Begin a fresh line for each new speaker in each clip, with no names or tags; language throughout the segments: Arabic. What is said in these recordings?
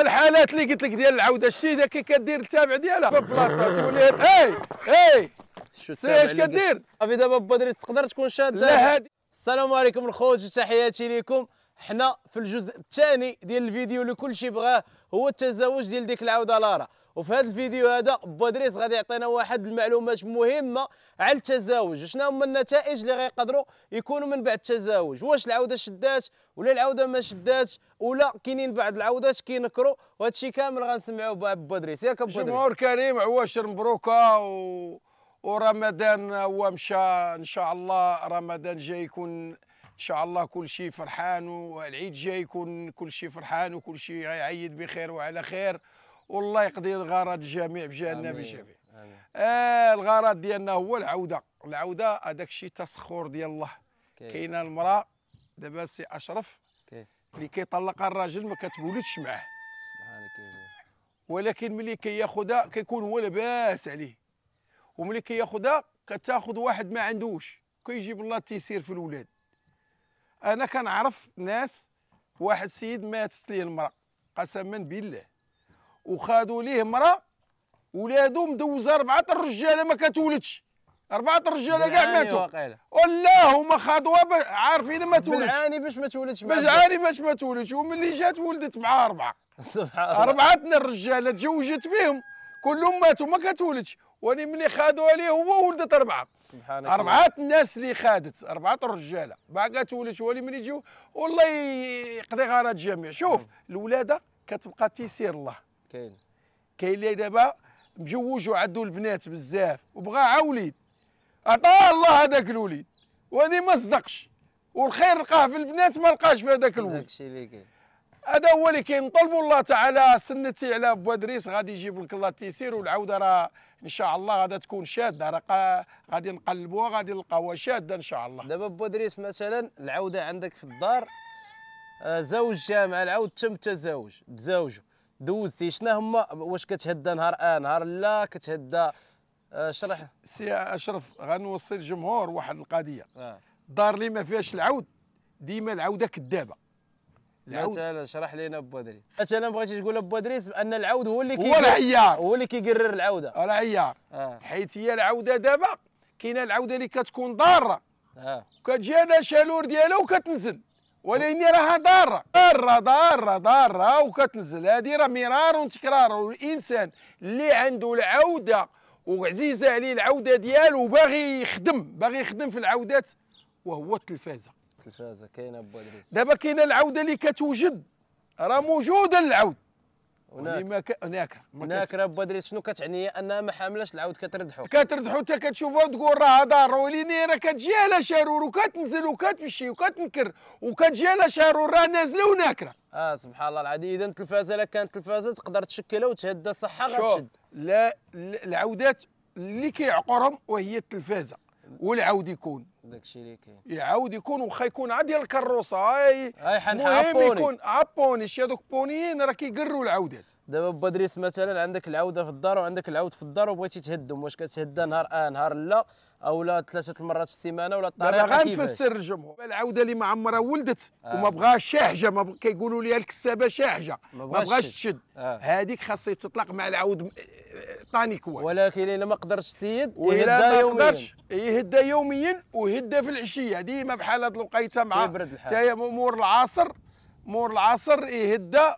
الحالات اللي قلت لك ديال العوده الشيده كي كدير التابع ديالها في بلاصه تولي اي اي
شو اش كدير
افي دابا بدري تقدر تكون شاده
السلام عليكم الخوت وتحياتي لكم حنا في الجزء الثاني ديال الفيديو اللي كلشي بغاه هو التزاوج ديال ديك العوده لارا وفي هذا الفيديو هذا بودريس غادي يعطينا واحد المعلومات مهمه على التزاوج شنو هما النتائج اللي غيقدروا يكونوا من بعد التزاوج واش العوده شدات ولا العوده ما شداتش ولا كاينين بعض العودات كينكروا وهذا الشيء كامل غنسمعوه
بودريس ياك بودريس جمهور كريم عواشر مبروكه و... ورمضان هو مشى ان شاء الله رمضان جاي يكون شاء الله كل شيء فرحان والعيد جاي يكون كل شيء فرحان وكل شيء يعيد بخير وعلى خير والله يقضي الغرض الجميع بجهلنا آمين. آه الغرض ديالنا هو العوده العوده هذاك الشيء تسخور ديال الله كاينه المراه دابا سي اشرف اللي كيطلق الراجل ما كتولدش معاه ولكن ملي كياخذها كي كيكون هو لاباس عليه وملي كياخذها كتاخذ واحد ما عندوش كيجيب الله تيسير في الولاد انا كنعرف ناس واحد السيد ماتت ليه المراه قسما بالله وخادوا ليه مراه ولادو مدوزه اربعه الرجاله ما كتولدش اربعه الرجاله كاع ماتوا والله هما خادوها عارفين ما تولدش بالعاني باش ما تولدش بالعاني باش ما تولدش وملي جات ولدت مع اربعه
سبحان الله
اربعه الرجاله تزوجت بهم كلهم ماتوا ما كتولدش واني ملي خادوا عليه هو ولدت اربعه سبحان الله اربعه الناس اللي خادت اربعه الرجاله باقا تولد ولي ملي يجيو والله يقضي غرض الجميع شوف نعم. الولاده كتبقى تيسير الله كاين كاين اللي دابا مجوج وعندو البنات بزاف وبغى عوليد عطاه الله هذاك الوليد واني ما صدقش والخير لقاه في البنات ما لقاش في هذاك الولد هذا هو اللي كاين نطلبوا الله تعالى سنتي على بوادريس غادي يجيب لك الله التيسير والعوده راه ان شاء الله غادا تكون شاده راه غادي نقلبوها غادي نلقاوها شاده ان شاء الله دابا بودريس مثلا العوده عندك في الدار آه، زوج جامع العود تم
التزاوج تزاوجوا دوزتي شنو هما واش كتهدى نهار اه نهار لا كتهدى
اشرح آه، سي اشرف غنوصي الجمهور واحد القضيه آه. الدار اللي ما فيهاش العود ديما العوده كذابه مثلا
شرح لنا بوادريس
مثلا بغيتي تقول بوادريس بان العود هو اللي هو العيار هو اللي كيقرر العوده هو العيار آه. حيت هي العوده دابا كاينه العوده اللي كتكون ضاره آه. كتجي انا شالور ديالها وكتنزل ولكن راها ضاره ضاره ضاره ضاره وكتنزل هذه راه مرار وتكرار والانسان اللي عنده العوده وعزيزه عليه العوده ديالو وباغي يخدم باغي يخدم في العودات وهو التلفازه
التلفازه كاينه بو ادريس
دابا كاينه العوده اللي كتوجد راه موجوده العود هناك هناك هناك
راه بو ادريس شنو كتعني انها ما حاملاش
العود كتردحو كتردحو حتى كتشوفها وتقول راه دار وليني راه كتجي على شارور وكتنزل وكتمشي وكتنكر وكتجي على شارور راه نازله وناكره
اه سبحان الله العظيم
اذا التلفازه الا كانت تلفازه تقدر تشكلها وتهدى صحه غتشد لا العودات اللي كيعقرهم وهي التلفازه والعود يكون
داكشي اللي كاين
يعاود يكون واخا يكون عاد ديال الكروسه هاي المهم يكون عبوني شي هذوك بونيين راه كيقروا العودات دابا بدريس مثلا عندك العوده في الدار وعندك العود في الدار وبغيتي
تهدهم واش كتهدى نهار اه نهار لا اولا ثلاثه المرات في السيمانه ولا الطريقه دابا غنفسر
الجمهور العوده اللي ما عمرها ولدت آه. وما بغاش شاحجه ما كيقولوا لي الكسابه شاحجه ما بغاش تشد آه. هذيك خاصها تطلق مع العود طاني كوان ولكن الا ما قدرش السيد يهدى يوميا يهدى يوميا ويهدى في العشيه ديما بحال هاد الوقيته مع حتى مور العصر مور العصر يهدى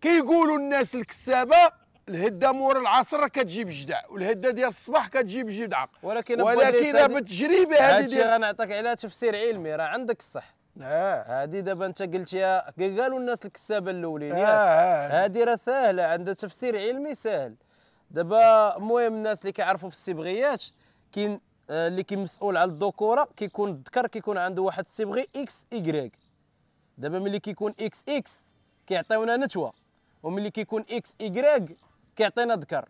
كيقولوا الناس الكسابه الهده مور العصر كتجيب جدع والهده ديال الصباح كتجيب جدع ولكن ولكن بالتجربه هذه هادشي غنعطيك
عليها تفسير علمي راه عندك الصح اه هادي دابا انت قلتيها قالوا الناس الكسابه الاولين آه. هادي آه، آه. راه ساهله عندها تفسير علمي ساهل دابا المهم الناس اللي كيعرفوا في الصبغيات كاين آه، اللي كيمسؤول على الذكوره كيكون الذكر كيكون عنده واحد الصبغي اكس ايكغيك دابا ملي كيكون اكس اكس كيعطيونا نتوه وملي كيكون اكس ايكغيك كيعطينا ذكر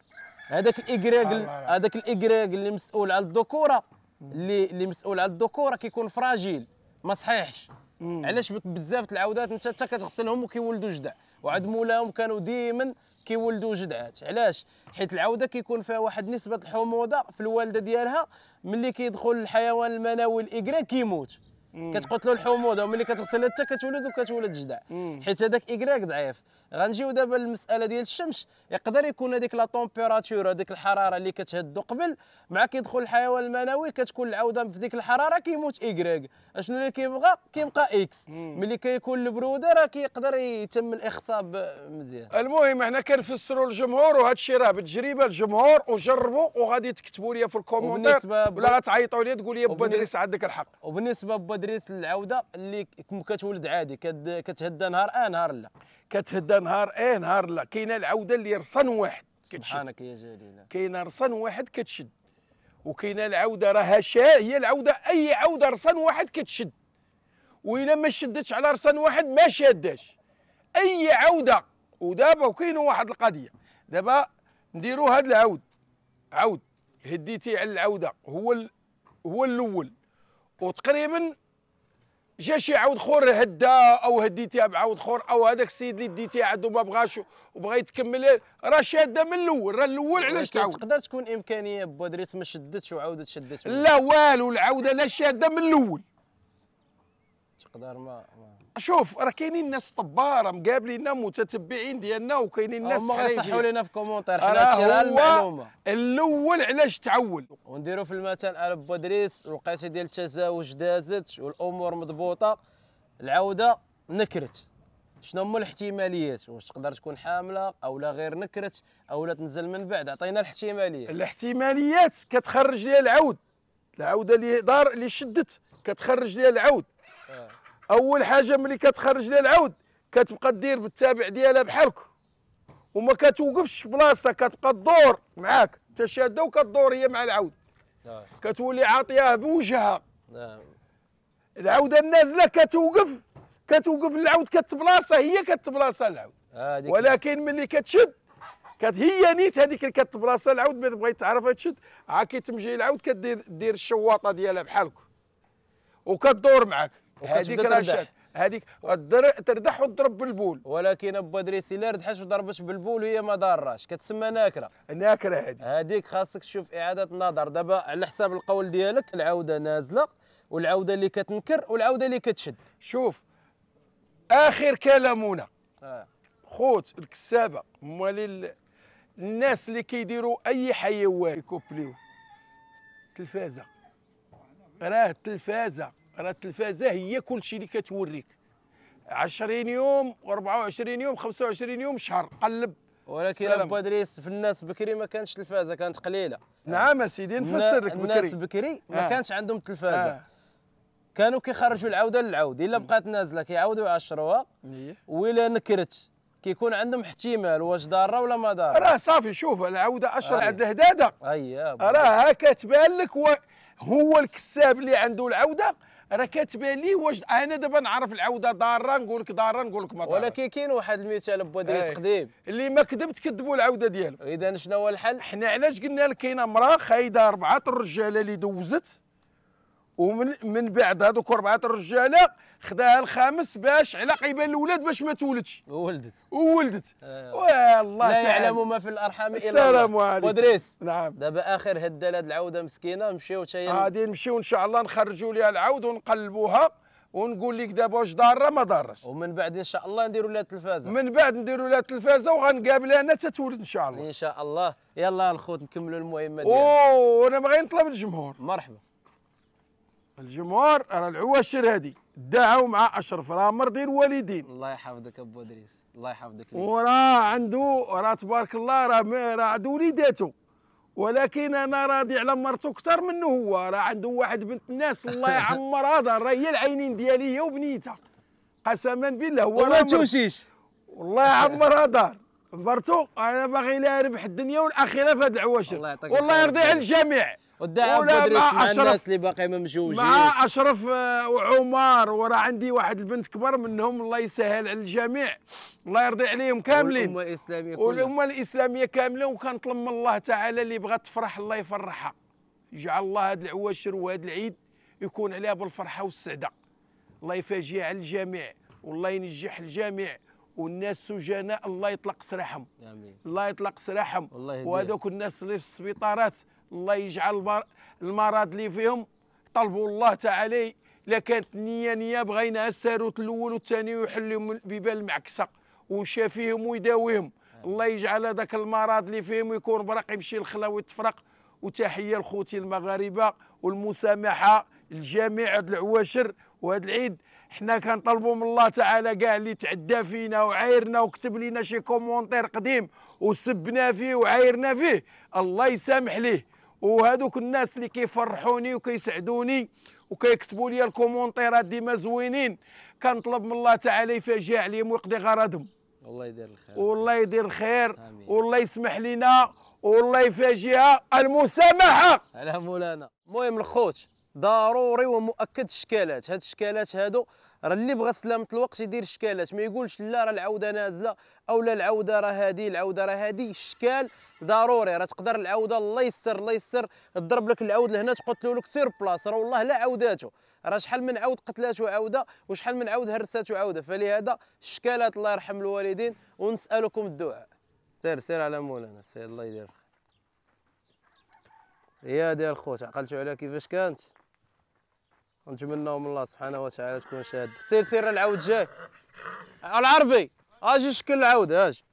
هذاك الايكغيك هذاك الايكغيك اللي مسؤول على الذكوره اللي اللي مسؤول على الذكوره كيكون فراجيل ما صحيحش علاش بزاف العودات انت حتى كتغسلهم وكيولدوا جدع وعند مولاهم كانوا ديما كيولدوا جدعات علاش حيت العوده كيكون فيها واحد نسبه الحموضه في الوالده ديالها ملي كيدخل الحيوان المناوي الاكرا كيموت كتقتلوا الحموضه وملي كتغسلها حتى كتولد وكتولد جدع حيت هذاك اكراك ضعيف غنجيو دابا للمساله ديال الشمس يقدر يكون هذيك لا طومبيراتور هذيك الحراره اللي كتهدو قبل مع كيدخل الحيوان المنوي كتكون العوده في ديك الحراره كيموت
اكراك اشنو اللي كيبغى كيبقى اكس ملي كيكون البروده راه كيقدر يتم الاخصاب مزيان المهم حنا كنفسروا للجمهور وهذا الشيء راه بالتجربه الجمهور وجربوا وغادي تكتبوا لي في الكومونتير ولا غتعيطوا لي تقول لي دريس عندك الحق وبالنسبه با دريس العوده اللي كتولد عادي كتهدى نهار اه نهار لا كتهدى نهار ايه نهار لا كاينه العوده اللي رصن واحد كتشد سبحانك يا جليل كاينه رصن واحد كتشد وكاينه العوده راها شاء هي العوده اي عوده رصن واحد كتشد وإلا ما شدتش على رصن واحد ما شاداش اي عوده ودابا وكاين واحد القضيه دابا نديرو هاد العود عود هديتي على العوده هو هو الاول وتقريبا جا شي عاود خور هدا او هديتيها بعاود خور او هذاك السيد اللي ديتيها عاد ما بغاش وبغى يتكمل راه شاده من الاول راه الاول علاش تعاود
تقدر تكون امكانيه بودريت ما شدتش وعاودت شدت لا
والو العوده لا شاده من الاول تقدر ما, ما. شوف راه كاينين ناس طباره مقابلينا متتبعين ديالنا وكاينين ناس هما غيصحوا لنا في كومونتير حنا هادشي المعلومه الاول علاش تعول
ونديروا في المثل انا بودريس الوقيته ديال التزاوج دازت والامور مضبوطه العوده نكرت شنو هما الاحتماليات واش تقدر تكون حامله او لا غير نكرت او لا تنزل من بعد عطينا الاحتماليات
الاحتماليات كتخرج ليها العود العوده اللي دار اللي شدت كتخرج ليها العود آه. اول حاجه ملي كتخرج لها العود كتبقى دير بالتابع ديالها بحالك وما كتوقفش بلاصه كتبقى تدور معاك انت شاده وكتدور هي مع العود نعم. كتولي عاطياه بوجهها نعم. العوده النازله كتوقف كتوقف العود كتبلاصه هي كتبلاصه العود آه، ولكن ملي كتشد كت هي نيت هذيك اللي كتبلاصه العود ما تبغي تعرفها تشد عا كيتمجي العود كدير دير الشواطه ديالها بحالك وكدور معاك هذيك راه هذيك تردح وتضرب بالبول ولكن بدري سيلار ردحت وضربت بالبول وهي ما ضاراش كتسمى ناكره ناكره هذيك
هذيك خاصك تشوف اعاده النظر دابا على حساب القول ديالك العوده نازله والعوده
اللي كتنكر والعوده اللي كتشد شوف اخر كلامنا آه. خوت الكسابه مالي الناس اللي كيديروا اي حيوان يكوبليو التلفازه راه التلفازه راه التلفازه هي كل شيء اللي كتوريك 20 يوم و24 يوم 25 يوم شهر قلب ولكن ابو ادريس في الناس بكري ما كانش تلفازه
كانت قليله نعم اسيدي نفسر لك بكري الناس بكري ما آه. كانش عندهم تلفازه آه. كانوا كيخرجوا العوده للعود الا بقات نازله كيعاودوا يعشروها إيه. ولا نكرت
كيكون عندهم احتمال واش ضاره ولا ما ضاره راه صافي شوف العوده اشهر آه. عبد الهداده اييه راها كتبان لك هو الكساب اللي عنده العوده راه كاتبه لي واش انا دابا نعرف العوده ضاره نقول لك ضاره نقول لك ما ضاره ولكن كاين واحد المثال بودري ايه. تقديم اللي ما كذبت كذبوا العوده ديالو اذا شنو هو الحل حنا علاش قلنا لك كاينه امراه خايده اربعه الرجاله اللي دوزت ومن من بعد هذوك اربعه الرجاله خداها الخامس باش على قبل الاولاد باش ما تولدش وولدت وولدت آه. والله لا يعلم ما في الارحام الا السلام عليكم ودريس نعم دابا اخر هدة لهاد العوده مسكينه نمشيو حتى غادي نمشيو ان شاء الله نخرجوا ليها العود ونقلبوها ونقول لك دابا واش ضاره ما ضارش ومن بعد ان شاء الله نديروا لها التلفازه من بعد نديروا لها التلفازه وغنقابلها انا تتولد ان شاء الله ان شاء الله يلا الخوت
نكملوا المهمه ديالنا
اوه انا بغيت نطلب الجمهور مرحبا الجمهور راه العواشر هذه دعوا مع اشرف راه مرضي الوالدين
الله يحفظك ابو ادريس الله يحفظك
وراه عنده راه تبارك الله راه راه عنده وليداته ولكن انا راضي على مرته اكثر منه هو راه عنده واحد بنت الناس الله يعمر هذا راه هي العينين ديالي هي وبنيتها قسما بالله هو وما توشيش والله يعمرها دار مرته انا باغي لها ربح الدنيا والاخره في هاد العواشر والله يرضي على الجميع والدعم بدري الناس
اللي باقي ما مجوجين مع
اشرف آه، وعمر وراه عندي واحد البنت كبر منهم الله يسهل على الجميع الله يرضي عليهم كاملين والامه
الاسلاميه كلها والامه
الاسلاميه كامله وكنطلب من الله تعالى اللي بغات تفرح الله يفرحها يجعل الله هذا العواشر وهذا العيد يكون عليها بالفرحه والسعده الله يفاجئ على الجميع والله ينجح الجميع والناس سجناء الله يطلق سراحهم امين الله يطلق سراحهم وهذوك الناس اللي في السبيطارات الله يجعل المرض اللي فيهم طلبوا الله تعالى لا كانت النية نية بغيناها الساروت الأول والثاني ويحل لهم البيبان المعكسة ويشافيهم ويداويهم الله يجعل هذاك المرض اللي فيهم يكون برق يمشي للخلا ويتفرق وتحية لخوتي المغاربة والمسامحة لجميع هاد العواشر وهاد العيد حنا كنطلبوا من الله تعالى كاع اللي تعدى فينا وعايرنا وكتب لنا شي كومونتير قديم وسبنا فيه وعايرنا فيه الله يسامح ليه وهذوك الناس اللي كيفرحوني وكيسعدوني وكيكتبوا لي الكومونتيرات ديما زوينين كنطلب من الله تعالى يفاجئ عليهم ويقضي غرضهم الله يدير الخير والله يدير الخير والله يسمح لنا والله يفاجئها المسامحه على مولانا المهم الخوت ضروري ومؤكد
الشكالات هاد الشكالات هادو راه اللي بغى سلامه الوقت يدير شكالات ما يقولش لا راه العوده نازله او لا العوده راه هادي العوده راه هادي الشكال ضروري راه تقدر العوده الله يسر الله يسر تضرب لك العود لهنا تقتلو لك سير بلاص راه والله لا عوداته راه شحال من عود قتلاته عوده وشحال من عود هرساته عوده فلهذا الشكالات الله يرحم الوالدين ونسالكم الدعاء سير سير على مولانا سير الله يدير يا ديال خوت عقلتوا على كيفاش كانت نتمناو من الله سبحانه وتعالى تكون شاهد سير سير العود جاي العربي اجي شكل العود اجي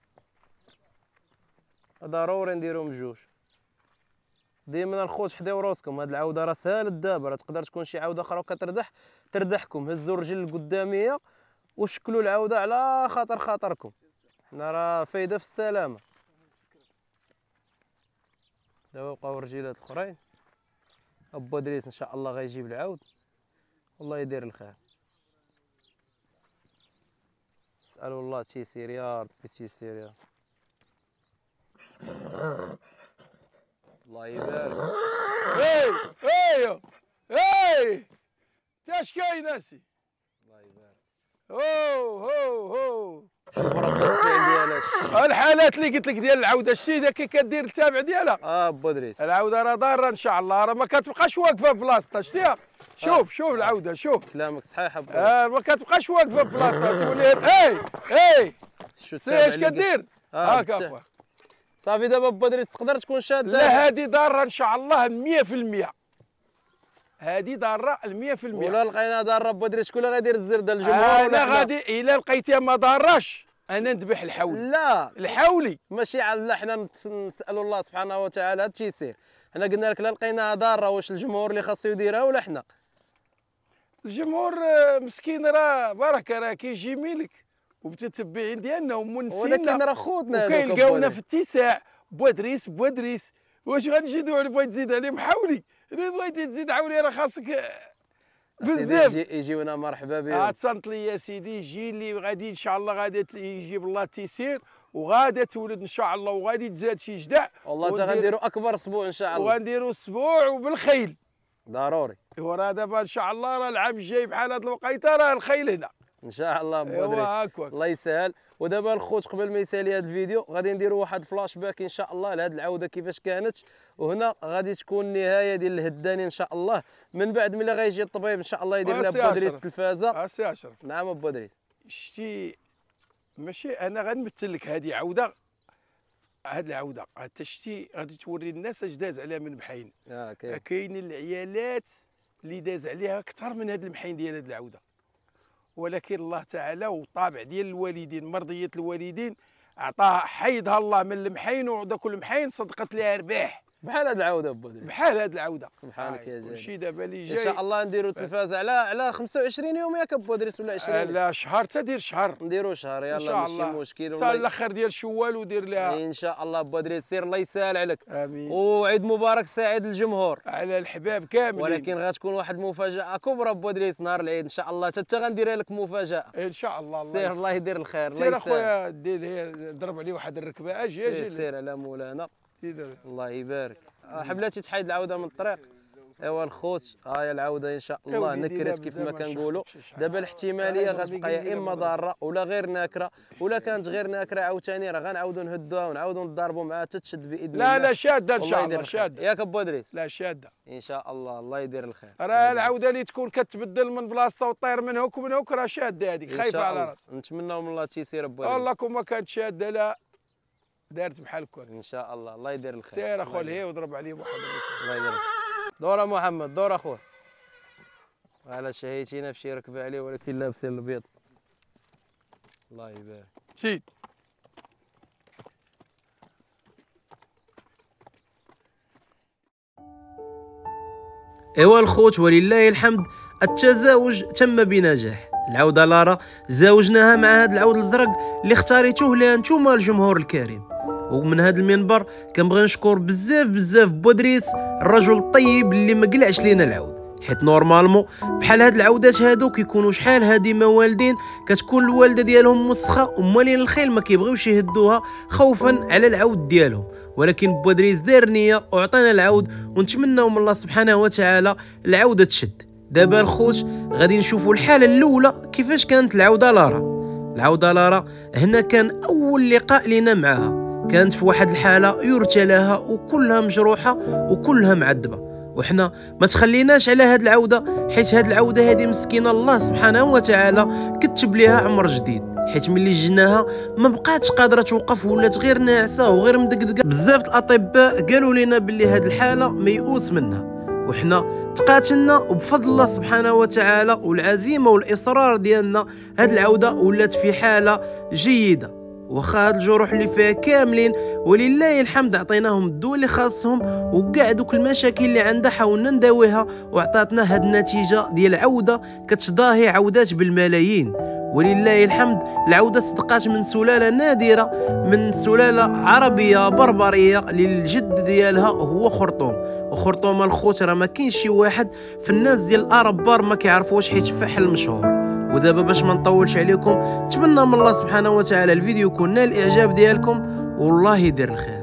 ضروري نديرهم بجوج ديما الخوت حداو راسكم هاد العوده راه سالت دابا راه تقدر تكون شي عوده اخرى وكتردح تردحكم هزوا الرجل القداميه وشكلوا العوده على خاطر خاطركم حنا راه فايده في السلامه دابا بقاو رجيلات الاخرين ابو ادريس ان شاء الله غيجيب العود والله يدير الخير اسال الله تيسير يا ربي تيسير يا الله يبارك
اي اي اي تاش كاين ناسي الله يبارك هو هو هو الحالات اللي قلت لك ديال العوده الشيده كي كدير التابع ديالها اه بدريت العوده راه ضاره ان شاء الله راه ما كتبقاش واقفه في بلاصتها شتيها آه. شوف شوف العوده شوف كلامك صحيح ابو اه ما كتبقاش واقفه في بلاصتها تولي اي اي
سي اش كدير آه، هاك آه
صافي دابا بدري تقدر تكون شاده لا هذه ضاره ان شاء الله 100% هذه ضاره 100% ولا لقينا ضاره بدري شكون اللي غيدير الزر ديال الجمهور انا غادي الا لقيتيها ما ضارش انا
نذبح الحولي لا الحولي ماشي على حنا نسالوا الله سبحانه وتعالى هادشي يسير حنا قلنا لك لا لقيناها ضاره واش الجمهور اللي خاصو يديرها ولا حنا
الجمهور آه، مسكين راه بركه راه كيجي ملك وبتتبعين ديالنا ومنسينا ولكن راه خوتنا وكيلقاونا في اتساع بوادريس بوادريس واش غنجي ندوي على بغيت تزيد عليهم حولي اذا بغيتي تزيد عاوني راه خاصك آه، بزاف يجيونا مرحبا بهم تصنت لي يا سيدي جي اللي غادي ان شاء الله غادي يجيب الله التيسير وغادي تولد ان شاء الله وغادي تزاد شي جدع والله تا غنديروا اكبر اسبوع ان شاء الله وغنديروا اسبوع وبالخيل ضروري وراه دابا ان شاء الله راه العام الجاي بحال هاد الوقيته راه الخيل هنا ان شاء الله بودري الله يسهل ودابا
الخوت قبل ما يسالي هذا الفيديو غادي نديروا واحد الفلاش باك ان شاء الله لهاد العوده كيفاش كانت وهنا غادي تكون النهايه ديال الهداني ان شاء الله من بعد ملي غيجي الطبيب ان شاء الله يدير لنا في
التلفازه اسي اشرف نعم بودري شتي ماشي انا غنمثل لك هذه عوده هاد العوده حتى شتي غادي توري الناس اش داز عليها من محاين اه كاين العيالات اللي داز عليها اكثر من هاد المحاين ديال هاد العوده ولكن الله تعالى وطابع ديال الوالدين مرضيه الوالدين اعطاها حيدها الله من المحين وداك المحين صدقت لها رباح بحال هاد العوده بودري بحال هاد العوده سبحانك يا آه، جاي شي دابا اللي جاي ان شاء الله نديرو آه. التلفاز على
على 25 يوم ياك بودريس ولا 20 آه، لا شهر تدير شهر نديرو شهر يلا ان شاء الله ماشي مشكل حتى الاخر ديال شوال ودير لها ان شاء الله بودريس سير الله يسهل عليك امين وعيد مبارك سعيد للجمهور على الحباب كاملين ولكن غتكون واحد المفاجاه كبرى بودريس نهار العيد ان شاء الله حتى غنديرها لك مفاجاه ان شاء الله الله سير الله يدير الخير سير اخويا دير ضرب عليه واحد الركبه اجي اجي سير على مولانا الله يبارك آه، حبلاتي تحيد العوده من الطريق ايوا الخوت ها آه، هي العوده ان شاء الله نكرت كيف ما كنقولوا دابا الاحتماليه غتبقى يا اما ضاره ولا غير ناكره ولا كانت غير ناكره عاوتاني راه غنعاودوا نهدوها ونعاودوا نضربوا معها تتشد باذن الله لا لا شاده ان شاء الله
شاده ياك ابو ادريس لا شاده ان شاء الله الله يدير الخير راه العوده اللي تكون كتبدل من بلاصتها وطير من هوك ومن هوك راه شاده هذيك خايفه على راسها نتمناو من الله تيسير ابو ادريس والله كون ما كانت شاده لا دارت بحالكم ان شاء الله الله يدير الخير سير اخو الهي وضرب عليه واحد الله يدير دور محمد دور اخوه على
شهيتينا في شي ركبه عليه ولكن لابسين البيض الله يبارك شيد ايوا الخوت ولله الحمد التزاوج تم بنجاح العوده لارا زاوجناها مع هذا العود الزرق اللي اختاريتوه لانتوما الجمهور الكريم ومن هذا المنبر كنبغي نشكر بزاف بزاف بودريس الرجل الطيب اللي ما قلعش لينا العود حيت نورمالمون بحال هاد العودات هادو كيكونوا شحال هادي ما والدين كتكون الوالده ديالهم مسخه ومالين الخيل ما كيبغيوش يهدوها خوفا على العود ديالهم ولكن بودريس دار نيه وعطانا العود ونتمناو من الله سبحانه وتعالى العوده تشد دابا الخوت غادي نشوفوا الحاله الاولى كيفاش كانت العوده لارا العوده لارا هنا كان اول لقاء لنا معها كانت في واحد الحالة يرثى لها وكلها مجروحة وكلها معذبة وحنا ما تخليناش على هاد العودة حيت هاد العودة هادي مسكينة الله سبحانه وتعالى كتب ليها عمر جديد حيت ملي جناها ما بقاتش قادره توقف ولات غير ناعسه وغير مدقدقه بزاف الاطباء قالوا لنا باللي هاد الحاله ميؤوس منها وحنا تقاتلنا وبفضل الله سبحانه وتعالى والعزيمه والاصرار ديالنا هاد العوده ولات في حاله جيده واخا هاد الجروح اللي فيها كاملين ولله الحمد عطيناهم الدواء اللي خاصهم وكاع دوك المشاكل اللي عندها حاولنا نداويها وعطاتنا هاد النتيجه ديال عوده كتضاهي عودات بالملايين ولله الحمد العودة صدقات من سلالة نادرة من سلالة عربية بربرية للجد ديالها هو خرطوم وخرطوم الخوت راه ما كاينش شي واحد في الناس ديال الاربار ما كيعرفوش حيت فحل مشهور ودابا باش ما نطولش عليكم نتمنى من الله سبحانه وتعالى الفيديو يكون نال الاعجاب ديالكم والله يدير الخير